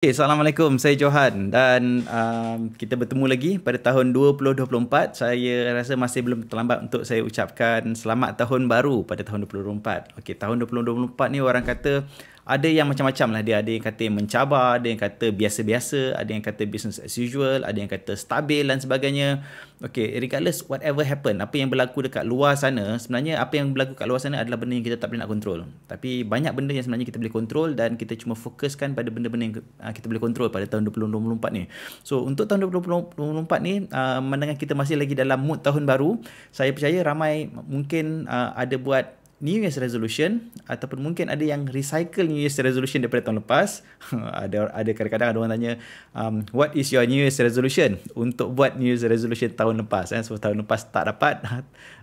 Okay, Assalamualaikum, saya Johan dan um, kita bertemu lagi pada tahun 2024. Saya rasa masih belum terlambat untuk saya ucapkan selamat tahun baru pada tahun 2024. Okay, tahun 2024 ni orang kata ada yang macam-macam lah dia ada yang kata mencabar ada yang kata biasa-biasa ada yang kata business as usual ada yang kata stabil dan sebagainya okay regardless whatever happen apa yang berlaku dekat luar sana sebenarnya apa yang berlaku dekat luar sana adalah benda yang kita tak boleh nak kontrol tapi banyak benda yang sebenarnya kita boleh kontrol dan kita cuma fokuskan pada benda-benda yang ah, kita boleh kontrol pada tahun 2024 ni so untuk tahun 2024 ni uh, kita masih lagi dalam mood tahun baru saya percaya ramai mungkin uh, ada buat New Year's resolution ataupun mungkin ada yang recycle New Year's resolution daripada tahun lepas. ada ada kadang-kadang ada orang tanya um, what is your New Year's resolution untuk buat New Year's resolution tahun lepas. Eh? So tahun lepas tak dapat.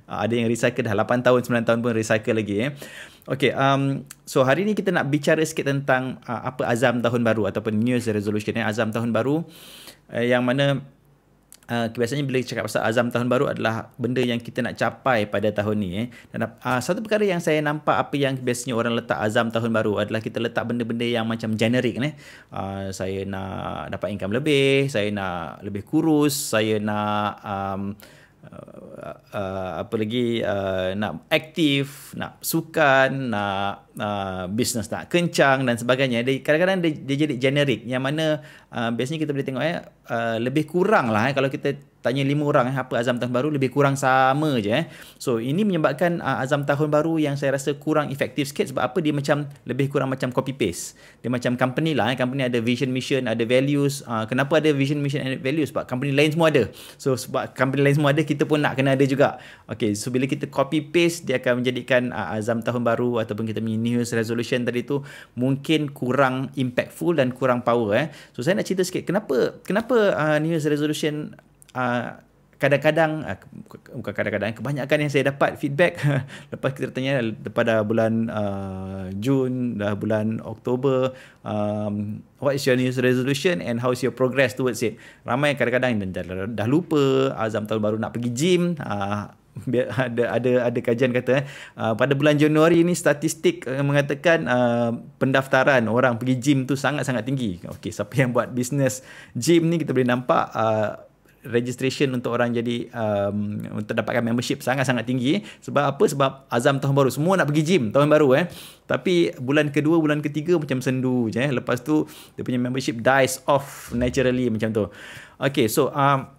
ada yang recycle dah 8 tahun 9 tahun pun recycle lagi eh. Okay, um, so hari ni kita nak bicara sikit tentang uh, apa azam tahun baru ataupun New Year's resolution eh. Azam tahun baru eh, yang mana uh, biasanya bila cakap pasal azam tahun baru adalah benda yang kita nak capai pada tahun ni eh. dan uh, satu perkara yang saya nampak apa yang biasanya orang letak azam tahun baru adalah kita letak benda-benda yang macam generik eh. Ah, uh, saya nak dapat income lebih saya nak lebih kurus saya nak um, Uh, uh, apa lagi uh, nak aktif nak sukan nak uh, bisnes nak kencang dan sebagainya dia, kadang-kadang dia, dia jadi generik yang mana uh, biasanya kita boleh tengok eh, Uh, lebih kurang lah eh, kalau kita tanya lima orang eh apa azam tahun baru lebih kurang sama je eh. So ini menyebabkan uh, azam tahun baru yang saya rasa kurang efektif sikit sebab apa dia macam lebih kurang macam copy paste. Dia macam company lah eh. company ada vision mission, ada values. Uh, kenapa ada vision mission and values? Sebab company lain semua ada. So sebab company lain semua ada kita pun nak kena ada juga. Okay so bila kita copy paste dia akan menjadikan uh, azam tahun baru ataupun kita punya new year's resolution tadi tu mungkin kurang impactful dan kurang power eh. So saya nak cerita sikit kenapa kenapa uh, new year's resolution Ah, kadang-kadang uh, bukan kadang-kadang kebanyakan yang saya dapat feedback lepas kita tanya daripada bulan uh, Jun dah bulan Oktober um, what is your new resolution and how is your progress towards it ramai kadang-kadang dah, dah lupa azam tahun baru nak pergi gym uh, ada ada ada kajian kata eh, pada bulan Januari ini statistik eh, mengatakan uh, pendaftaran orang pergi gym tu sangat-sangat tinggi. Okey, siapa yang buat bisnes gym ni kita boleh nampak uh, registration untuk orang jadi um, untuk dapatkan membership sangat-sangat tinggi sebab apa sebab azam tahun baru semua nak pergi gym tahun baru eh tapi bulan kedua bulan ketiga macam sendu je eh lepas tu dia punya membership dies off naturally macam tu okey so um,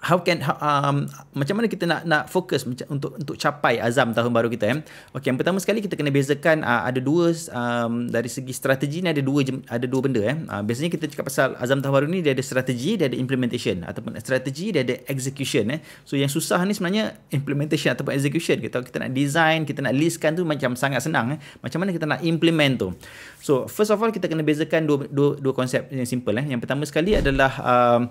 how can um, macam mana kita nak nak fokus untuk untuk capai azam tahun baru kita eh? okay, yang pertama sekali kita kena bezakan uh, ada dua um, dari segi strategi ni ada dua ada dua benda eh? uh, biasanya kita cakap pasal azam tahun baru ni dia ada strategi dia ada implementation ataupun strategi dia ada execution eh? so yang susah ni sebenarnya implementation ataupun execution kita, kita nak design kita nak listkan tu macam sangat senang eh? macam mana kita nak implement tu so first of all kita kena bezakan dua, dua, dua konsep yang simple eh? yang pertama sekali adalah um,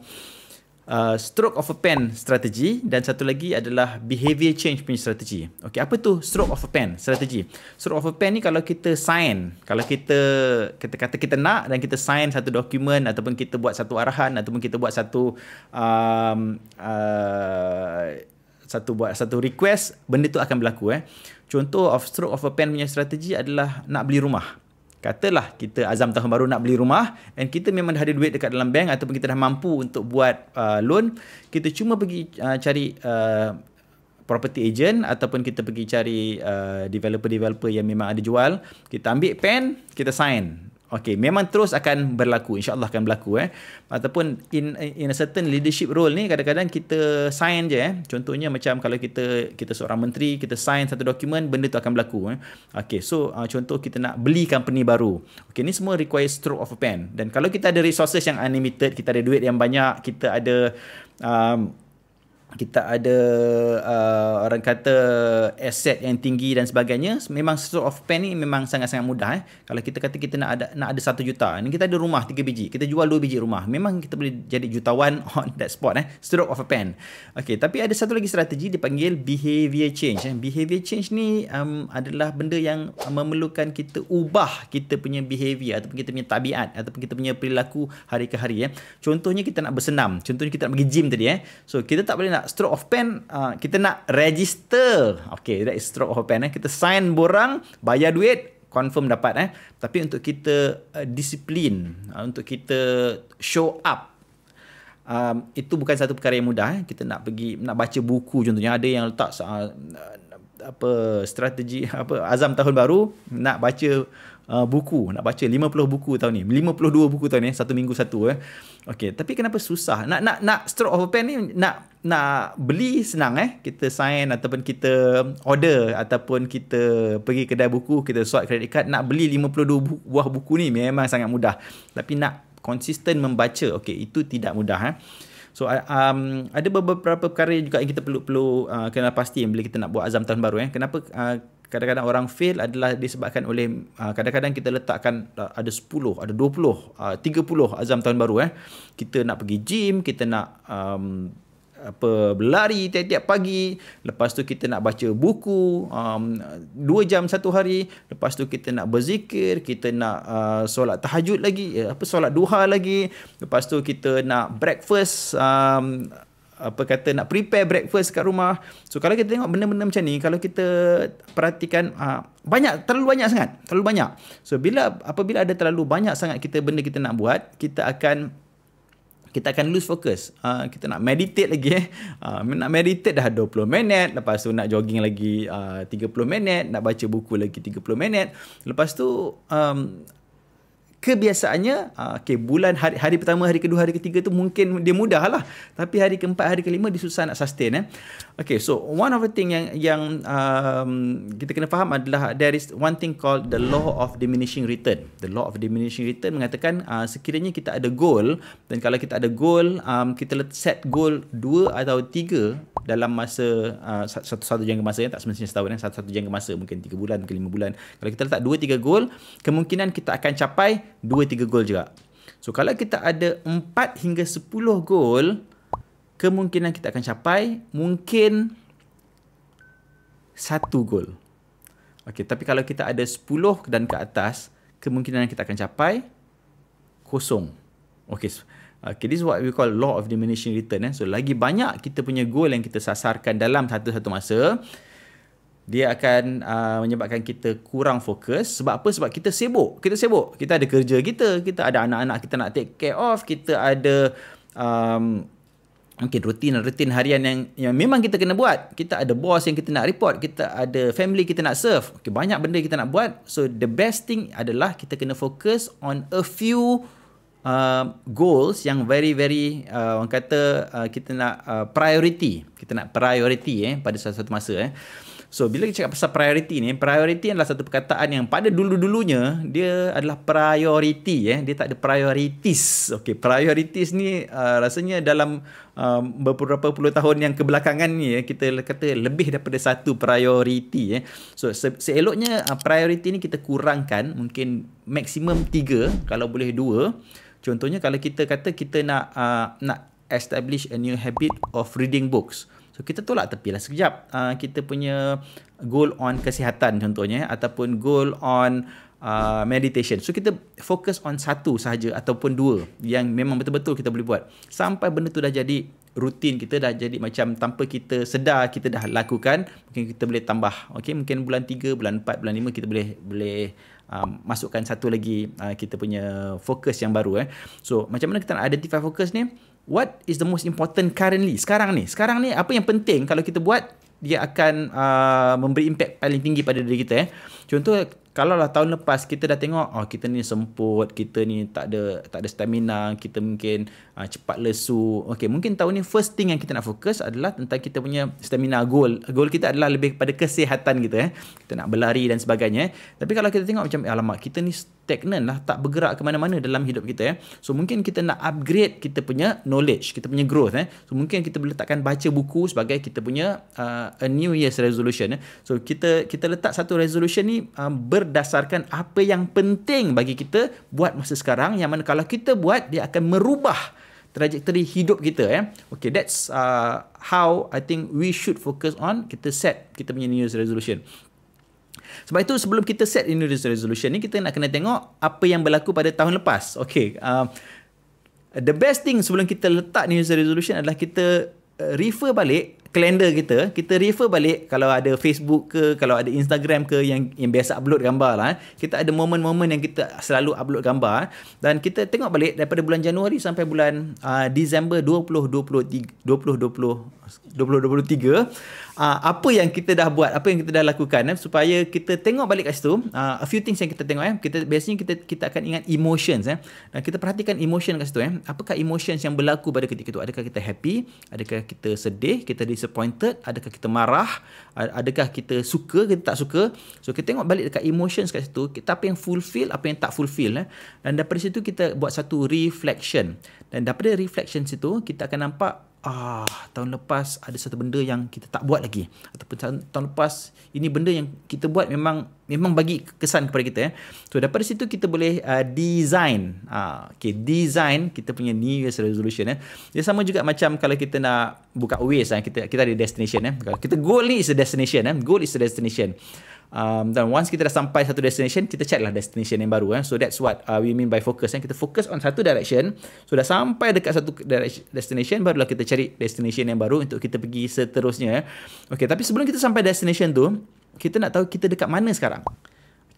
uh, stroke of a pen strategy dan satu lagi adalah behavior change punya strategi. Okey, apa tu stroke of a pen strategi? Stroke of a pen ni kalau kita sign, kalau kita kita kata kita nak dan kita sign satu dokumen ataupun kita buat satu arahan ataupun kita buat satu um, uh, satu buat satu request benda tu akan berlaku eh contoh of stroke of a pen punya strategi adalah nak beli rumah Katalah kita azam tahun baru nak beli rumah and kita memang dah ada duit dekat dalam bank ataupun kita dah mampu untuk buat uh, loan, kita cuma pergi uh, cari uh, property agent ataupun kita pergi cari uh, developer-developer yang memang ada jual, kita ambil pen, kita sign. Okay, memang terus akan berlaku. InsyaAllah akan berlaku. Eh. Ataupun in, in a certain leadership role ni, kadang-kadang kita sign je. Eh. Contohnya macam kalau kita kita seorang menteri, kita sign satu dokumen, benda tu akan berlaku. Eh. Okay, so uh, contoh kita nak beli company baru. Okay, ni semua require stroke of a pen. Dan kalau kita ada resources yang unlimited, kita ada duit yang banyak, kita ada... Um, kita ada uh, orang kata aset yang tinggi dan sebagainya memang stroke of pen ni memang sangat-sangat mudah eh kalau kita kata kita nak ada nak ada 1 juta ni kita ada rumah tiga biji kita jual dua biji rumah memang kita boleh jadi jutawan on that spot eh stroke of a pen okey tapi ada satu lagi strategi dipanggil behavior change eh behavior change ni um, adalah benda yang memerlukan kita ubah kita punya behavior ataupun kita punya tabiat ataupun kita punya perilaku hari ke hari eh contohnya kita nak bersenam contohnya kita nak pergi gym tadi eh so kita tak boleh nak nak stroke of pen uh, kita nak register okay that is stroke of pen eh kita sign borang bayar duit confirm dapat eh tapi untuk kita uh, disiplin uh, untuk kita show up um, itu bukan satu perkara yang mudah eh kita nak pergi nak baca buku contohnya ada yang letak uh, apa strategi apa azam tahun baru nak baca uh, buku nak baca 50 buku tahun ni 52 buku tahun ni satu minggu satu eh okey tapi kenapa susah nak nak nak stroke of a pen ni nak nak beli senang eh kita sign ataupun kita order ataupun kita pergi kedai buku kita swipe credit card nak beli 52 bu- buah buku ni memang sangat mudah tapi nak konsisten membaca okey itu tidak mudah eh so um, ada beberapa perkara juga yang kita perlu perlu uh, kena pasti bila kita nak buat azam tahun baru eh kenapa uh, kadang-kadang orang fail adalah disebabkan oleh uh, kadang-kadang kita letakkan uh, ada 10, ada 20, uh, 30 azam tahun baru eh. Kita nak pergi gym, kita nak um, apa berlari tiap-tiap pagi lepas tu kita nak baca buku um, dua jam satu hari lepas tu kita nak berzikir kita nak uh, solat tahajud lagi eh, apa solat duha lagi lepas tu kita nak breakfast um, apa kata nak prepare breakfast kat rumah so kalau kita tengok benda-benda macam ni kalau kita perhatikan uh, banyak terlalu banyak sangat terlalu banyak so bila apabila ada terlalu banyak sangat kita benda kita nak buat kita akan kita akan lose focus. Uh, kita nak meditate lagi. Eh. Uh, nak meditate dah 20 minit. Lepas tu nak jogging lagi ha, uh, 30 minit. Nak baca buku lagi 30 minit. Lepas tu um, kebiasaannya uh, ah, okay, bulan hari, hari pertama, hari kedua, hari ketiga tu mungkin dia mudah lah. Tapi hari keempat, hari kelima dia susah nak sustain. Eh. Okay, so one of the thing yang yang um, kita kena faham adalah there is one thing called the law of diminishing return. The law of diminishing return mengatakan uh, sekiranya kita ada goal dan kalau kita ada goal, um, kita set goal dua atau tiga dalam masa ah, satu satu-satu jangka masa yang eh, tak semestinya setahun yang eh, satu-satu jangka masa mungkin tiga bulan mungkin lima bulan kalau kita letak dua tiga goal kemungkinan kita akan capai 2-3 gol juga. So kalau kita ada 4 hingga 10 gol, kemungkinan kita akan capai mungkin 1 gol. Okey, tapi kalau kita ada 10 dan ke atas, kemungkinan kita akan capai kosong. Okey, okay, this is what we call law of diminishing return. Eh. So lagi banyak kita punya goal yang kita sasarkan dalam satu-satu masa, dia akan uh, menyebabkan kita kurang fokus sebab apa sebab kita sibuk kita sibuk kita ada kerja kita kita ada anak-anak kita nak take care of kita ada um, mungkin rutin rutin harian yang yang memang kita kena buat kita ada bos yang kita nak report kita ada family kita nak serve okay, banyak benda kita nak buat so the best thing adalah kita kena fokus on a few um, goals yang very very uh, orang kata uh, kita nak uh, priority kita nak priority eh pada satu masa eh So bila kita cakap pasal priority ni, priority adalah satu perkataan yang pada dulu-dulunya dia adalah priority eh, dia tak ada priorities. Okay, priorities ni uh, rasanya dalam uh, beberapa puluh tahun yang kebelakangan ni eh, kita kata lebih daripada satu priority eh. So se- seeloknya uh, priority ni kita kurangkan mungkin maksimum tiga kalau boleh dua. Contohnya kalau kita kata kita nak uh, nak establish a new habit of reading books. So kita tolak tepilah sekejap uh, kita punya goal on kesihatan contohnya eh, ataupun goal on uh, meditation. So kita fokus on satu sahaja ataupun dua yang memang betul-betul kita boleh buat. Sampai benda tu dah jadi rutin kita dah jadi macam tanpa kita sedar kita dah lakukan mungkin kita boleh tambah okey mungkin bulan 3 bulan 4 bulan 5 kita boleh boleh um, masukkan satu lagi uh, kita punya fokus yang baru eh so macam mana kita nak identify fokus ni what is the most important currently sekarang ni sekarang ni apa yang penting kalau kita buat dia akan uh, memberi impact paling tinggi pada diri kita eh. contoh kalau lah tahun lepas kita dah tengok oh kita ni semput kita ni tak ada tak ada stamina kita mungkin uh, cepat lesu okey mungkin tahun ni first thing yang kita nak fokus adalah tentang kita punya stamina goal goal kita adalah lebih kepada kesihatan kita eh kita nak berlari dan sebagainya eh. tapi kalau kita tengok macam alamak kita ni stagnan lah tak bergerak ke mana-mana dalam hidup kita eh so mungkin kita nak upgrade kita punya knowledge kita punya growth eh so mungkin kita letakkan baca buku sebagai kita punya uh, a new year's resolution eh so kita kita letak satu resolution ni um, ber berdasarkan apa yang penting bagi kita buat masa sekarang yang mana kalau kita buat dia akan merubah trajectory hidup kita ya. Eh. Okay, that's uh, how I think we should focus on kita set kita punya new year's resolution. Sebab itu sebelum kita set new year's resolution ni kita nak kena tengok apa yang berlaku pada tahun lepas. Okay, uh, the best thing sebelum kita letak new year's resolution adalah kita uh, refer balik kalender kita kita refer balik kalau ada Facebook ke kalau ada Instagram ke yang yang biasa upload gambar lah eh. kita ada momen-momen yang kita selalu upload gambar eh. dan kita tengok balik daripada bulan Januari sampai bulan uh, Disember 2023 2020 2023 uh, apa yang kita dah buat, apa yang kita dah lakukan eh, supaya kita tengok balik kat situ, uh, a few things yang kita tengok eh. Kita biasanya kita kita akan ingat emotions eh. Dan kita perhatikan emotion kat situ eh. Apakah emotions yang berlaku pada ketika itu? Adakah kita happy? Adakah kita sedih? Kita disappointed? Adakah kita marah? Adakah kita suka kita tak suka? So kita tengok balik dekat emotions kat situ, kita apa yang fulfill, apa yang tak fulfill eh. Dan daripada situ kita buat satu reflection. Dan daripada reflection situ kita akan nampak ah tahun lepas ada satu benda yang kita tak buat lagi ataupun tahun, tahun lepas ini benda yang kita buat memang memang bagi kesan kepada kita ya. So daripada situ kita boleh uh, design. uh, okay, design kita punya new year's resolution ya. Dia sama juga macam kalau kita nak buka Waze ya. kita kita ada destination ya. Kalau kita goal ni is a destination ya. Goal is a destination um, dan once kita dah sampai satu destination kita check lah destination yang baru eh. so that's what uh, we mean by focus eh. kita fokus on satu direction so dah sampai dekat satu destination barulah kita cari destination yang baru untuk kita pergi seterusnya eh. Okay, tapi sebelum kita sampai destination tu kita nak tahu kita dekat mana sekarang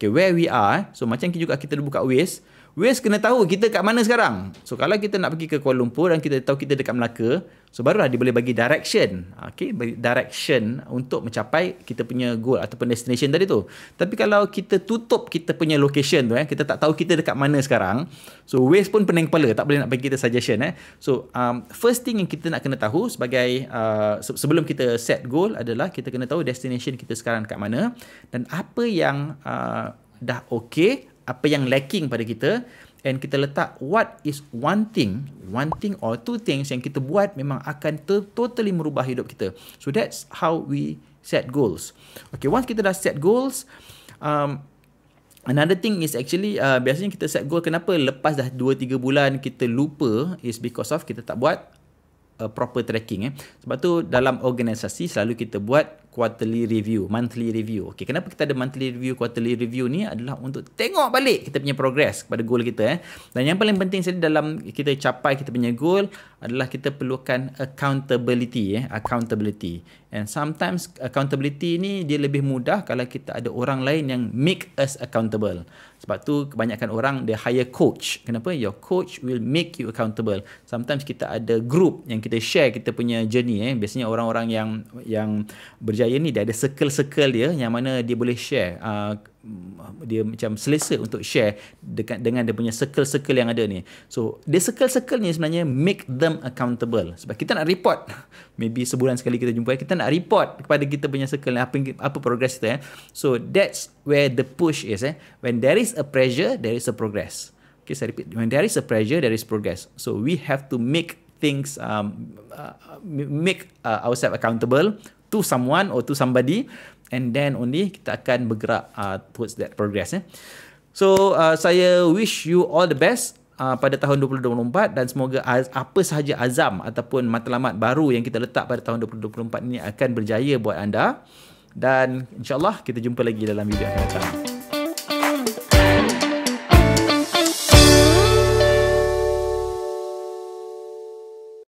Okay, where we are eh. so macam juga kita buka Waze Wes kena tahu kita kat mana sekarang. So kalau kita nak pergi ke Kuala Lumpur dan kita tahu kita dekat Melaka, so barulah dia boleh bagi direction. Okay, direction untuk mencapai kita punya goal ataupun destination tadi tu. Tapi kalau kita tutup kita punya location tu, eh, kita tak tahu kita dekat mana sekarang, so Wes pun pening kepala, tak boleh nak bagi kita suggestion. Eh. So um, first thing yang kita nak kena tahu sebagai uh, sebelum kita set goal adalah kita kena tahu destination kita sekarang dekat mana dan apa yang uh, dah okay apa yang lacking pada kita and kita letak what is one thing one thing or two things yang kita buat memang akan totally merubah hidup kita so that's how we set goals okay once kita dah set goals um another thing is actually uh, biasanya kita set goal kenapa lepas dah 2 3 bulan kita lupa is because of kita tak buat uh, proper tracking eh sebab tu dalam organisasi selalu kita buat quarterly review, monthly review. Okey, kenapa kita ada monthly review, quarterly review ni adalah untuk tengok balik kita punya progress kepada goal kita eh. Dan yang paling penting sekali dalam kita capai kita punya goal adalah kita perlukan accountability eh, accountability. And sometimes accountability ni dia lebih mudah kalau kita ada orang lain yang make us accountable. Sebab tu kebanyakan orang dia hire coach. Kenapa? Your coach will make you accountable. Sometimes kita ada group yang kita share kita punya journey eh. Biasanya orang-orang yang yang berjaya berjaya ni dia ada circle-circle dia yang mana dia boleh share uh, dia macam selesa untuk share dekat dengan dia punya circle-circle yang ada ni so dia circle-circle ni sebenarnya make them accountable sebab kita nak report maybe sebulan sekali kita jumpa kita nak report kepada kita punya circle apa apa progress kita eh. so that's where the push is eh when there is a pressure there is a progress okay saya repeat when there is a pressure there is progress so we have to make things um uh, make uh, ourselves accountable to someone or to somebody and then only kita akan bergerak uh, towards that progress eh. So uh, saya wish you all the best uh, pada tahun 2024 dan semoga az- apa sahaja azam ataupun matlamat baru yang kita letak pada tahun 2024 ini akan berjaya buat anda dan insyaallah kita jumpa lagi dalam video akan datang.